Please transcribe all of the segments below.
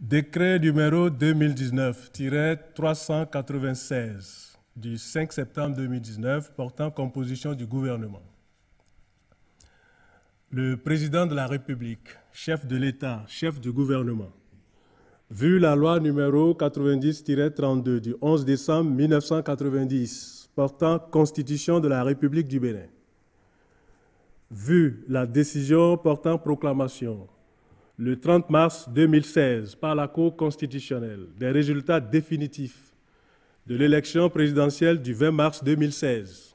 Décret numéro 2019-396 du 5 septembre 2019 portant composition du gouvernement. Le président de la République, chef de l'État, chef du gouvernement, vu la loi numéro 90-32 du 11 décembre 1990 portant constitution de la République du Bénin, vu la décision portant proclamation le 30 mars 2016 par la Cour constitutionnelle des résultats définitifs de l'élection présidentielle du 20 mars 2016.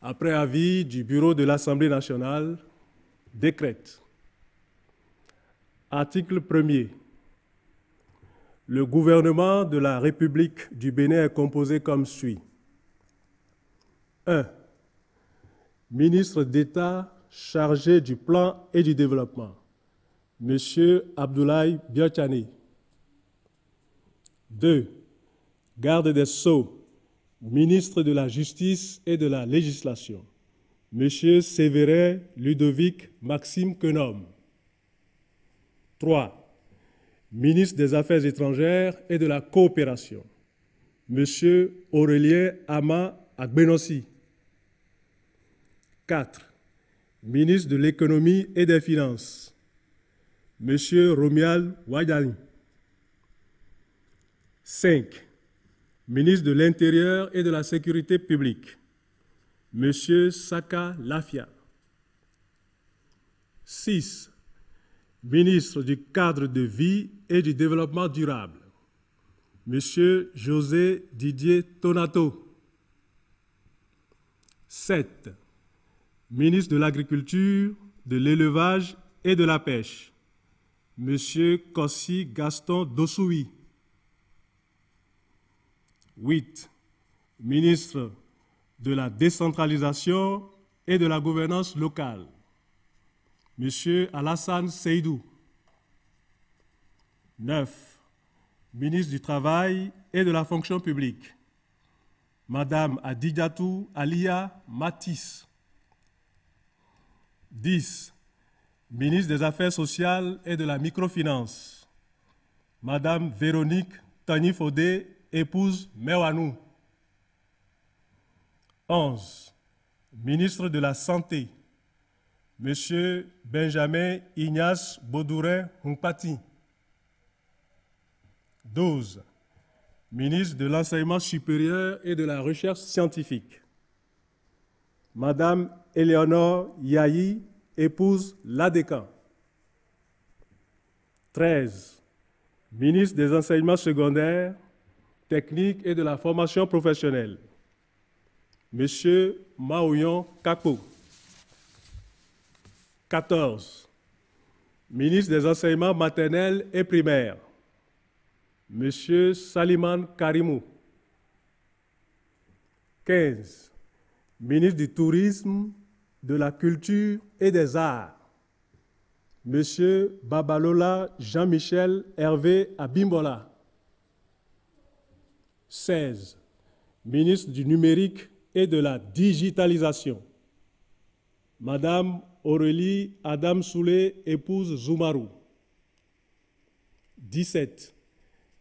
Après avis du bureau de l'Assemblée nationale, décrète. Article 1er. Le gouvernement de la République du Bénin est composé comme suit. 1. Ministre d'État chargé du plan et du développement. Monsieur Abdoulaye Biotchani. 2. Garde des Sceaux, ministre de la Justice et de la Législation. M. Séverin Ludovic Maxime Quenom. 3. Ministre des Affaires étrangères et de la Coopération. M. Aurélien Ama Agbenossi. 4. Ministre de l'Économie et des Finances. Monsieur Romial waidani. 5. Ministre de l'Intérieur et de la Sécurité publique, Monsieur Saka Lafia. 6. Ministre du Cadre de Vie et du Développement Durable, Monsieur José Didier Tonato. 7. Ministre de l'Agriculture, de l'Élevage et de la Pêche, Monsieur Kossi Gaston Dossoui. 8. Ministre de la décentralisation et de la gouvernance locale. Monsieur Alassane Seydou. 9. Ministre du Travail et de la fonction publique. Madame Adidatou Alia Matisse. 10 ministre des Affaires sociales et de la microfinance, Madame Véronique Tanifodé, épouse Mewanou. 11. Ministre de la Santé, Monsieur Benjamin Ignace Bodouret Humpati. 12. Ministre de l'Enseignement supérieur et de la Recherche scientifique, Madame Eleonore Yahi épouse l'Adécan. 13. Ministre des enseignements secondaires, techniques et de la formation professionnelle. Monsieur Maouyon Kako. 14. Ministre des enseignements maternels et primaires. Monsieur Saliman Karimou. 15. Ministre du Tourisme, de la culture et des arts, Monsieur Babalola Jean-Michel Hervé Abimbola. 16. Ministre du numérique et de la digitalisation. Madame Aurélie Adam Soulet épouse Zoumarou. 17.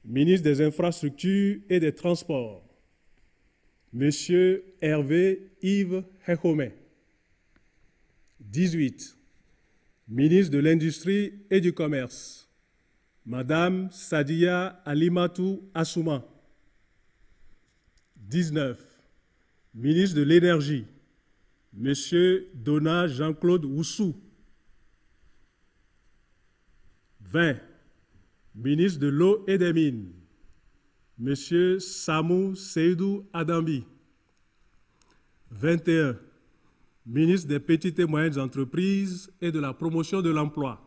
Ministre des infrastructures et des transports. Monsieur Hervé Yves Hechomet. 18. Ministre de l'Industrie et du Commerce, Madame Sadia Alimatou Assouma. 19. Ministre de l'Énergie, M. Donat Jean-Claude Oussou. 20. Ministre de l'Eau et des Mines, Monsieur Samou Seydou Adambi. 21 ministre des Petites et Moyennes Entreprises et de la Promotion de l'Emploi,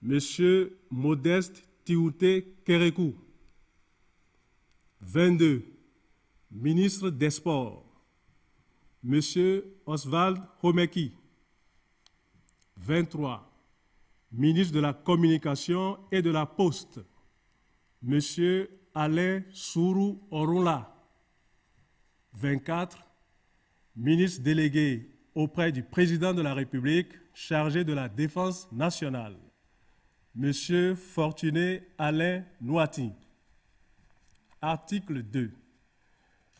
Monsieur Modeste Tiouté Kerekou, 22, ministre des Sports, Monsieur Oswald Homeki, 23, ministre de la Communication et de la Poste, Monsieur Alain Sourou Orunla, 24, ministre délégué auprès du président de la République chargé de la Défense nationale, M. Fortuné Alain Noati. Article 2.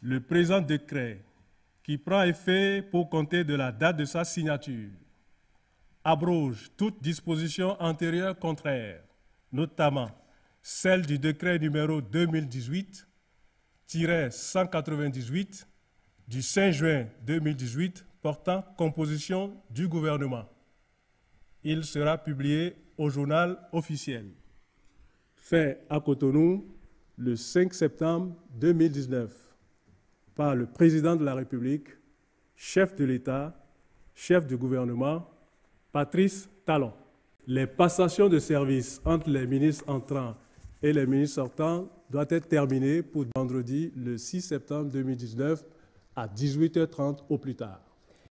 Le présent décret, qui prend effet pour compter de la date de sa signature, abroge toute disposition antérieure contraire, notamment celle du décret numéro 2018-198 du 5 juin 2018 portant composition du gouvernement. Il sera publié au journal officiel. Fait à Cotonou le 5 septembre 2019 par le président de la République, chef de l'État, chef du gouvernement, Patrice Talon. Les passations de service entre les ministres entrants et les ministres sortants doivent être terminées pour vendredi le 6 septembre 2019 à 18h30 au plus tard.